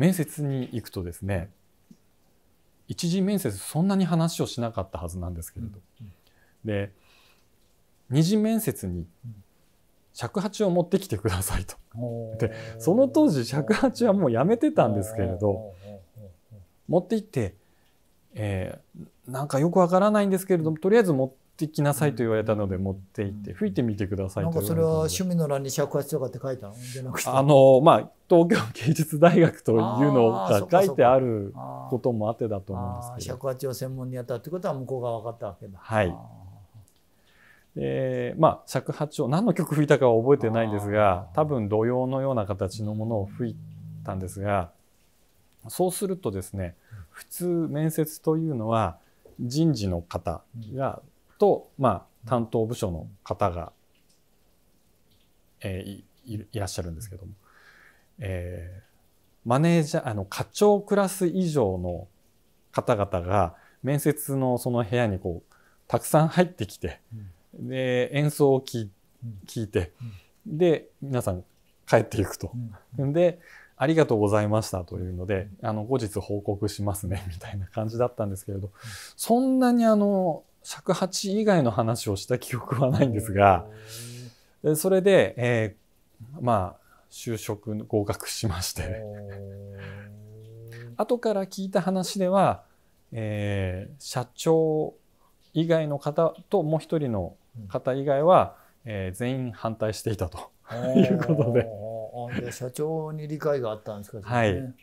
面接に行くとですね一次面接そんなに話をしなかったはずなんですけれど、で二次面接に尺八を持ってきてくださいと。でその当時尺八はもうやめてたんですけれど持って行って、えー、なんかよくわからないんですけれどもとりあえず持ってきなさいと言われたので持って行って吹いてみてくださいと言われたので、なんかそれは趣味の欄に尺八とかって書いたのじゃなくてあのまあ東京芸術大学というのが書いてあることもあってだと思うんですけど尺八を専門にやったってことは向こうが分かったわけだはいでまあ尺八を何の曲吹いたかは覚えてないんですが多分土用のような形のものを吹いたんですがそうするとですね普通面接というのは人事の方がと、まあ、担当部署の方が、えー、いいらっしゃるんですけども、えー、マネージャーあの課長クラス以上の方々が面接のその部屋にこうたくさん入ってきて、うん、で演奏を聴聞いて、うん、で皆さん帰っていくと。うん、でありがとうございましたというので、あの後日報告しますねみたいな感じだったんですけれど、そんなにあの尺八以外の話をした記憶はないんですが、でそれで、えー、まあ、就職合格しまして後から聞いた話では、えー、社長以外の方ともう一人の方以外は、えー、全員反対していたということで社長に理解があったんですか、ね、はい。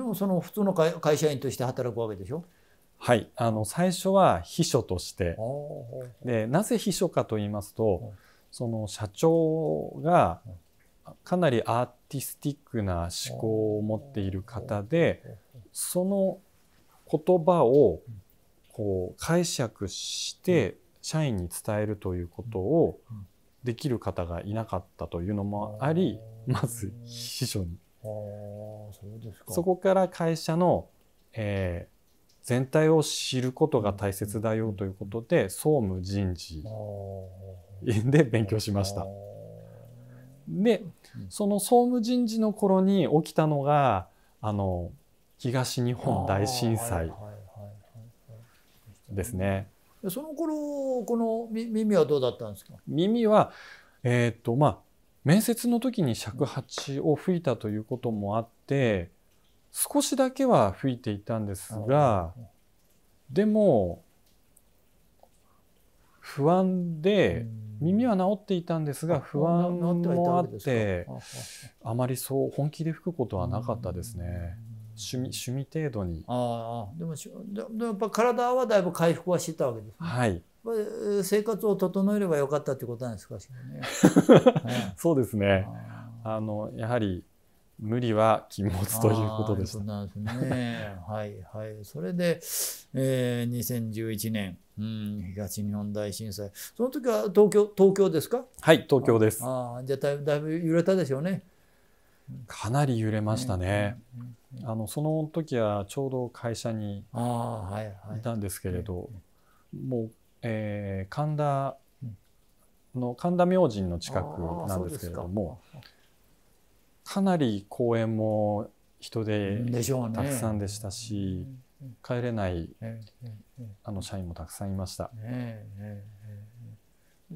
でもその普通の会社員として働くわけでしょはい、あの最初は秘書としてでなぜ秘書かと言いますとその社長がかなりアーティスティックな思考を持っている方でその言葉をこう解釈して社員に伝えるということをできる方がいなかったというのもありまず秘書にそうですかそこから会社の、えー、全体を知ることが大切だよということで総務人事で勉強しました。でその総務人事の頃に起きたのがあの東日本大震災ですね。その頃この耳はどうだったんですか耳は、えーとまあ、面接の時に尺八を吹いたということもあって少しだけは吹いていたんですがでも不安で耳は治っていたんですが不安もあってあまりそう本気で吹くことはなかったですね。趣味趣味程度にああでもやっぱ体はだいぶ回復はしてたわけですね。はい生活を整えればよかったってことなんですか、ねね、そうですねあのやはり無理は禁物ということでしなんですねはいはいそれで、えー、2011年、うん、東日本大震災その時は東京東京ですかはい東京ですああじゃだいだいぶ揺れたでしょうねかなり揺れましたね、ね、あのその時はちょうど会社にいたんですけれど、はいはい、もうえー、神田の神田明神の近くなんですけれどもかなり公園も人でたくさんでしたし、ね、帰れないあの社員もたくさんいました。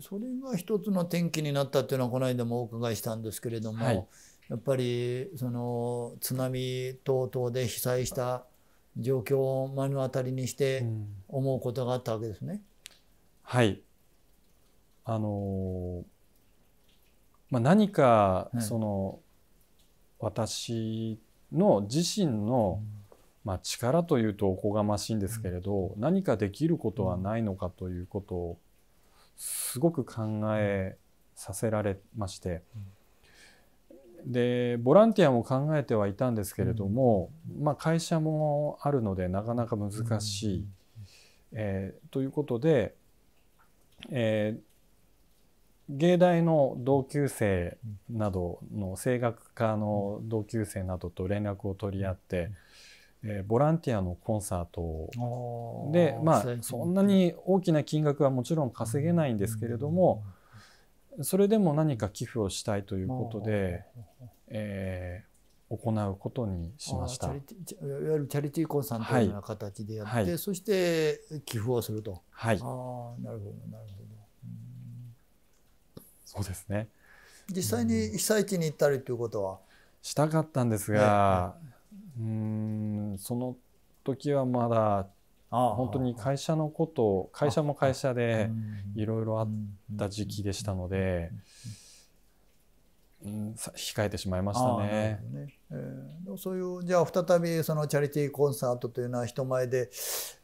それが一つの転機になったっていうのはこの間もお伺いしたんですけれども、はい、やっぱりその津波等々で被災した状況を目の当たりにして思うことがあったわけですね。うんはい。あのー、まあ、何か、はい、その私の自身の、まあ、力というとおこがましいんですけれど、うん、何かできることはないのかということをすごく考えさせられまして、うん、でボランティアも考えてはいたんですけれども、うん、まあ、会社もあるのでなかなか難しい、えー、ということでえー、芸大の同級生などの声楽科の同級生などと連絡を取り合って、えー、ボランティアのコンサートでまあそんなに大きな金額はもちろん稼げないんですけれども、それでも何か寄付をしたいということで、えー行うことにしましたいわゆるチャリティーコンサートのような形でやって、はい、そして寄付をすると、はい、ああなるほどなるほど、うそうですね実際に被災地に行ったりということは、したかったんですが、ね、うんその時はまだ本当に会社のこと会社も会社でいろいろあった時期でしたので。うんうん、控えてしまいましたね。ねえー、そういうじゃあ再びそのチャリティーコンサートというのは人前で、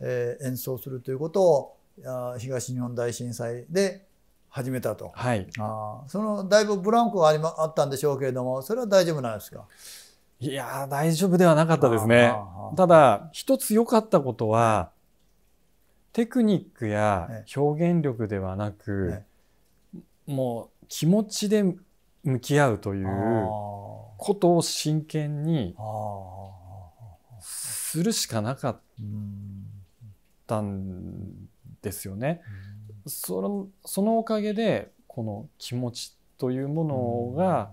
えー、演奏するということを東日本大震災で始めたと、はい、あそのだいぶブランクはあり、ま、あったんでしょうけれどもそれは大丈夫なんですかいや大丈夫ではなかったですね。ただ一つ良かったことは、テクニックや表現力ではなく、もう気持ちで向き合うということを真剣にするしかなかったんですよね。そのそのおかげでこの気持ちというものが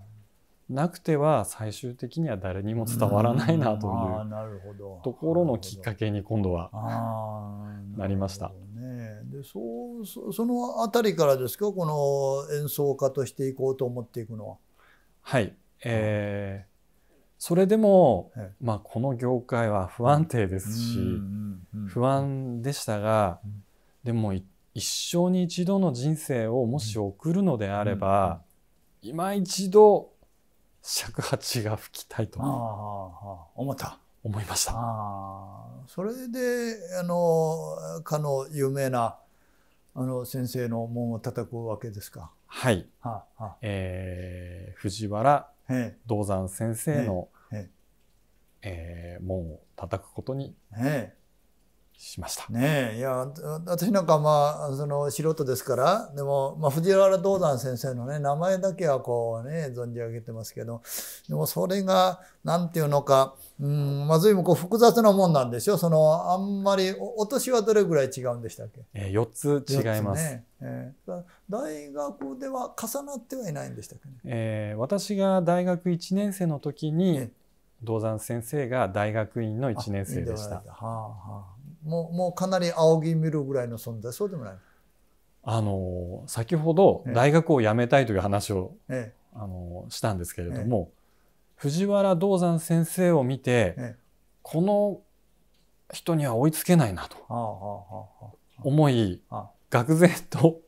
なくては最終的には誰にも伝わらないなというところのきっかけに今度はなりました。でそうその辺りからですかこの演奏家としていこうと思っていくのは。はい、えーそれでも、はい、まあ、この業界は不安定ですし、うんうんうん、不安でしたが、でも一生に一度の人生をもし送るのであれば、今一度尺八が吹きたいと思った。思いました。それであのかの有名なあの先生の門を叩くわけですか。はい。はあはあ、えー、藤原道山先生の、えー、えー、門を叩くことにしました。ねえ、いや、私なんかまあ、その素人ですから、でも、まあ、藤原道山先生のね、名前だけはこうね、存じ上げてますけど、でもそれが、なんていうのか、うん、まずいもこう複雑なもんなんですよ。その、あんまり、おお年はどれぐらい違うんでしたっけえー、4つ違います。ねえー、大学では重なってはいないんでしたっけね。えー、私が大学1年生の時に、道山先生が大学院の1年生でした。はあはあもうもうかなり仰ぎ見るぐらいの存在そうでもないあの先ほど大学を辞めたいという話を、ええ、あのしたんですけれども、え、藤原道山先生を見て、えこの人には追いつけないなと思い、愕然と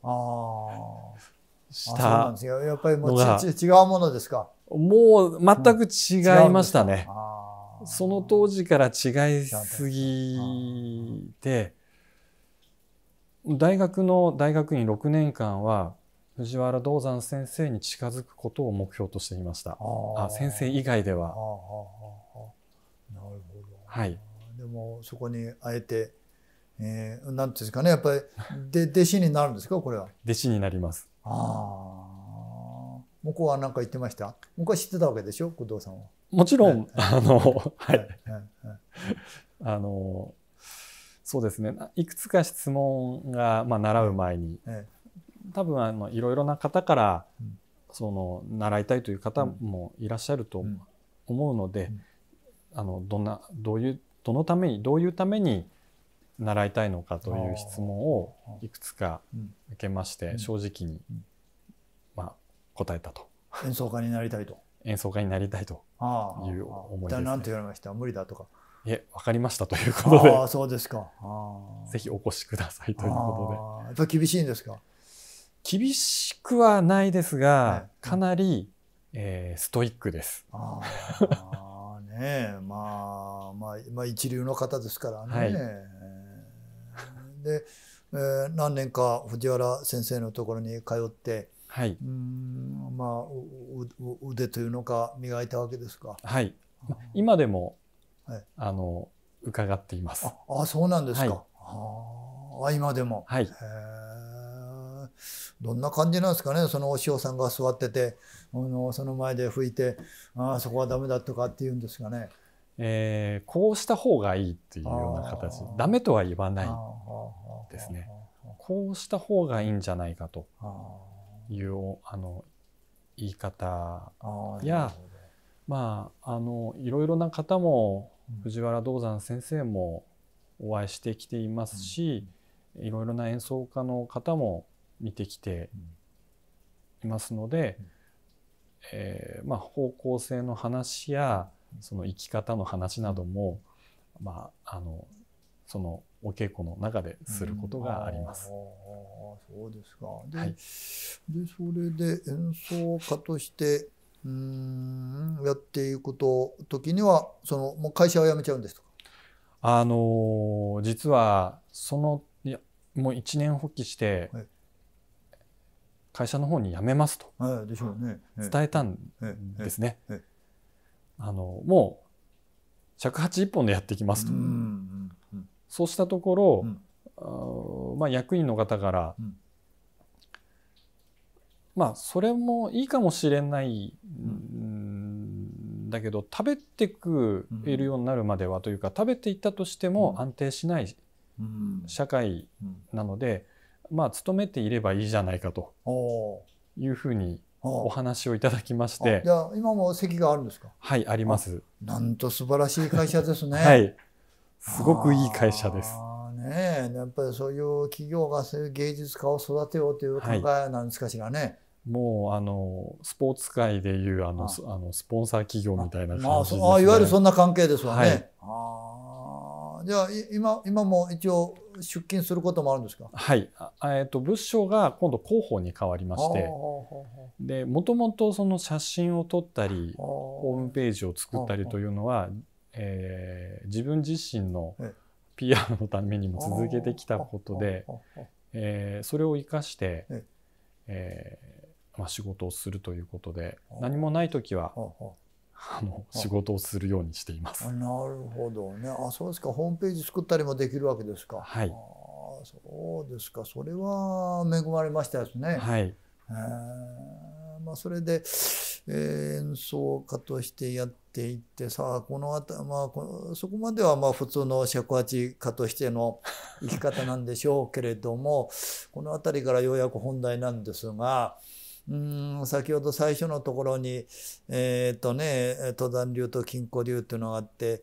したやっぱりもう違うものですかもう全く違いましたね。うんその当時から違いすぎて大学の大学院6年間は藤原道山先生に近づくことを目標としていましたあ先生以外では。なるほど、はい、でもそこにあえて、えー、なんてうんですかねやっぱりで弟子になるんですかこれは。弟子になります。ああ向こうは何か言ってました向こうは知ってたわけでしょ工藤さんは。もちろん、あの、はい。あの、そうですね、いくつか質問が、まあ、習う前に、多分あのいろいろな方から、その習いたいという方もいらっしゃると思うので、あのどんなどういうどのためにどういうために習いたいのかという質問をいくつか受けまして、正直に、まあ、答えたと。演奏家になりたいと演奏家になりたいという思いです、ね。なんて言われました無理だとかいえ分かりましたということであそうですかぜひお越しくださいということでやっぱ厳しいんですか厳しくはないですが、はかなり、えー、ストイックです。ああねえ、まあ、まあ、まあ一流の方ですからね。はい、で、えー、何年か藤原先生のところに通って、はい、うんまあ腕というのか磨いたわけですか。はい、今でも、はい、あの伺っています。あそうなんですか。はい、あ今でも。はい、どんな感じなんですかねそのお塩さんが座っててあのその前で拭いてあそこはダメだとかっていうんですかね。えー、こうした方がいいっていうような形ダメとは言わないですね。こうした方がいいんじゃないかと。いうあの言い方やまああのいろいろな方も藤原道山先生もお会いしてきていますし、うん、いろいろな演奏家の方も見てきていますので、うん、えー、まあ、方向性の話やその生き方の話なども、まあ、あのそのお稽古の中ですることがあります。うん、そうですかではい、でそれで演奏家としてうんやっていくと時にはそのもう会社を辞めちゃうんですとかあの実はそのいやもう一年発起して、会社の方に辞めますと、はいでしょうね、伝えたんですね。あのもう尺八一本でやっていきますと。うんそうしたところ、うん、まあ、役員の方から、うん、まあそれもいいかもしれない、うんだけど食べてくいるようになるまではというか、食べていったとしても安定しない社会なので、まあ勤めていればいいじゃないかというふうにお話をいただきまして。じゃあ今も席があるんですか。はい、あります。なんと素晴らしい会社ですね。はい。すごくいい会社です。ねやっぱりそういう企業がそういう芸術家を育てようという考えなんですかしらね。はい、もうあのスポーツ界でいうあのあのスポンサー企業みたいな感じで、ね、ああいわゆるそんな関係ですわね。はい、あじゃあ今今も一応出勤することもあるんですか。はい、えっ、と物証が今度広報に変わりまして、でもともとその写真を撮ったりホームページを作ったりというのはえー、自分自身の PR のためにも続けてきたことで、えー、それを生かして、えーまあ、仕事をするということで何もない時はあの仕事をするようにしています。なるほどね。あ、そうですか。ホームページ作ったりもできるわけですか。はい。あそうですか。それは恵まれましたですね。はい。えー、まあそれで。演奏家としてやっていってさあこの辺 まあ、こそこまではまあ普通の尺八家としての 生き方なんでしょうけれどもこの辺りからようやく本題なんですが。うん先ほど最初のところに、えっ、ー、とね、登山流と金庫流っていうのがあって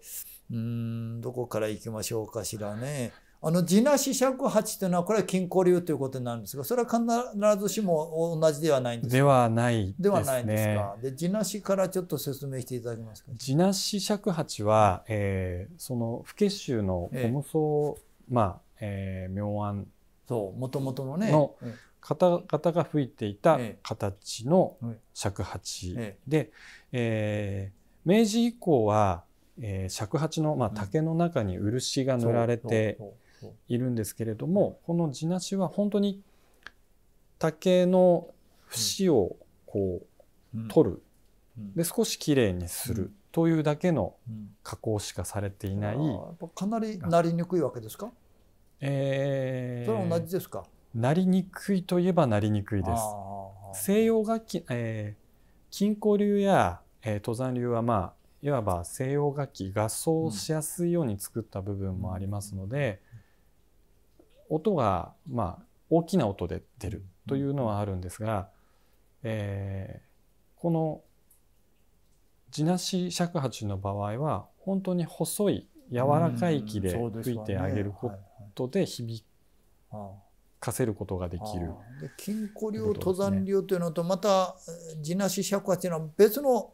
うんどこから行きましょうかしらね。あの地なし尺八というのはこれは金庫流ということになるんですがそれは必ずしも同じではないんですかではないで、ね、はないんですかで地なしからちょっと説明していただけますか地なし尺八は、えー、その不結集の重そう、えまあ、えー、妙案そうもともとのねの方々が吹いていた形の尺八で、えー、ええー、明治以降は、えー、尺八の、まあ、竹の中に漆が塗られて、うんいるんですけれどもこの地なしは本当に竹の節をこう取るで少しきれいにするというだけの加工しかされていない、かなりなりにくいわけですかえー、それは同じですかなりにくいといえばなりにくいです西洋楽器、えー、金庫流や、えー、登山流はまあいわば西洋楽器合奏しやすいように作った部分もありますので、音がまあ大きな音で出るというのはあるんですが、えー、この地なし尺八の場合は本当に細い柔らかい木で吹いてあげることで響かせることができる。で金庫流、登山流というのとまた地なし尺八の別の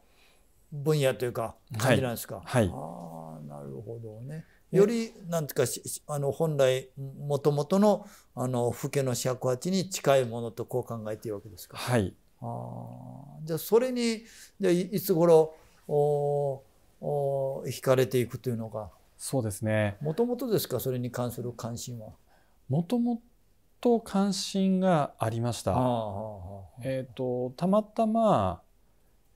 分野というか感じなんですか。はい、はい、ああなるほどね。よりなんていうかあの本来もともとのあの家の尺八に近いものとこう考えているわけですか。はい、あじゃあそれにじゃいつ頃おお惹かれていくというのがそうですねもともとですかそれに関する関心は。もともと関心がありました。えっ、ー、とたまたま、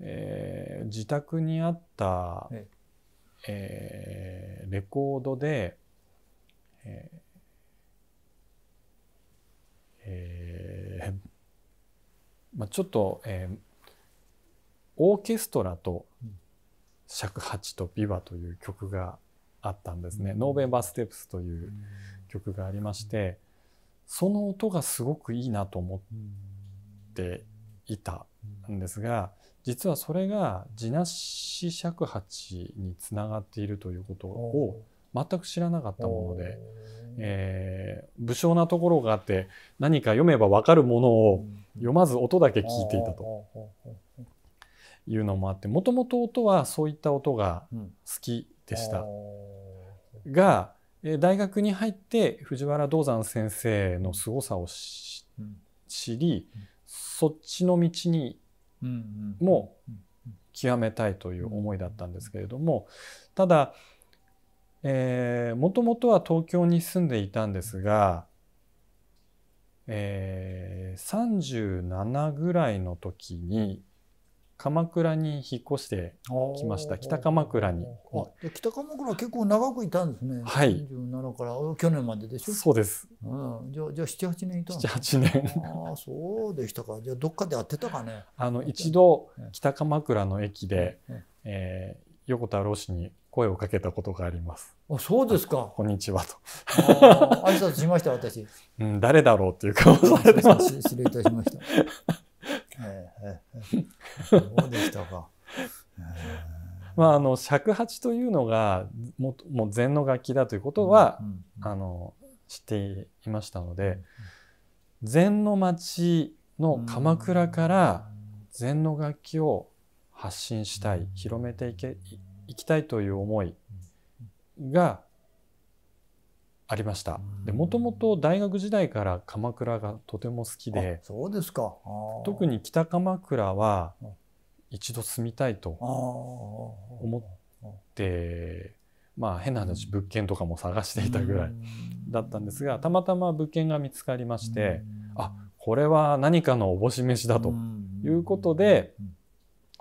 えー、自宅にあった、えええー、レコードで、えーえーまあ、ちょっと、えー、オーケストラと尺八とビバという曲があったんですね、うん、ノーベンバーステップスという曲がありまして、うん、その音がすごくいいなと思っていたんですが、うん実はそれが地なし尺八につながっているということを全く知らなかったもので、えー、武将なところがあって何か読めば分かるものを読まず音だけ聞いていたというのもあってもともと音はそういった音が好きでした。が大学に入って藤原道山先生の凄さを知りそっちの道にも極めたいという思いだったんですけれどもただもともとは東京に住んでいたんですが、えー、37ぐらいの時に鎌倉に引っ越してきました北鎌倉に北鎌倉結構長くいたんですねはい37から去年まででしょそうです、うん、じゃじゃあ78年いたんで78年ああそうでしたかじゃあどっかで会ってたかねあの一度北鎌倉の駅で、えー、横田老師に声をかけたことがあります。あ、そうですか。こんにちはと。挨拶しました私。うん、誰だろうっていう顔されてます。失礼いたしました。ええそうでしたか。まあ、あの尺八というのがももう禅の楽器だということは、うんうんうん、あの知っていましたので、うん、禅の町の鎌倉から禅の楽器を発信したい、広めていけいきたいという思いがありました。で、もともと大学時代から鎌倉がとても好きで。そうですか。特に北鎌倉は一度住みたいと思って。まあ、変な話、物件とかも探していたぐらいだったんですが、たまたま物件が見つかりまして。あ、これは何かのおぼし飯だということで。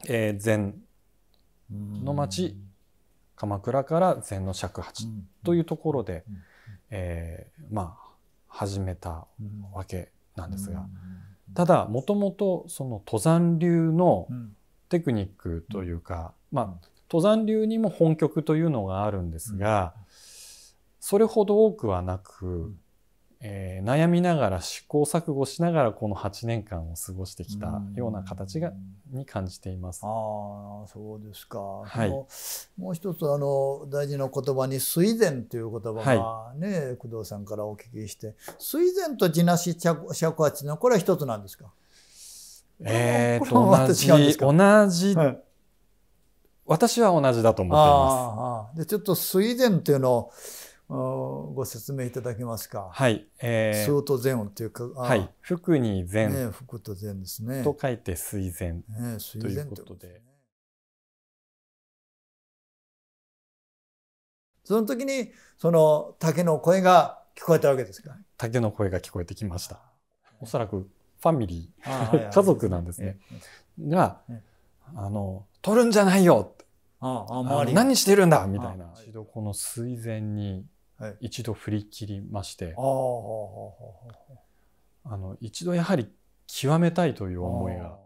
えー、禅の町鎌倉から禅の尺八というところで、うんうんえー、まあ始めたわけなんですが、ただもともとその登山流のテクニックというか、まあ登山流にも本曲というのがあるんですが、それほど多くはなく、えー、悩みながら試行錯誤しながらこの8年間を過ごしてきたような形が、に感じています。あそうですか、はい、もう一つあの大事な言葉に「水前」という言葉がね、はい、工藤さんからお聞きして水前と地なし尺八のこれは一つなんですかえー、と同じ同じ、はい、私は同じだと思っています。でちょっと水前ていうのをご説明いただけますか。はい。えー、相当善音というか、はい。福に善。ね、福と善ですね。と書いて水善。ね、水善ということで。その時に、その竹の声が聞こえたわけですか竹の声が聞こえてきました。おそらくファミリー、は 家族なんですね。が、あの、取るんじゃないよああ、周り。何してるんだみたいな。一度この水前に一度振り切りまして、はい、あの一度やはり極めたいという思いが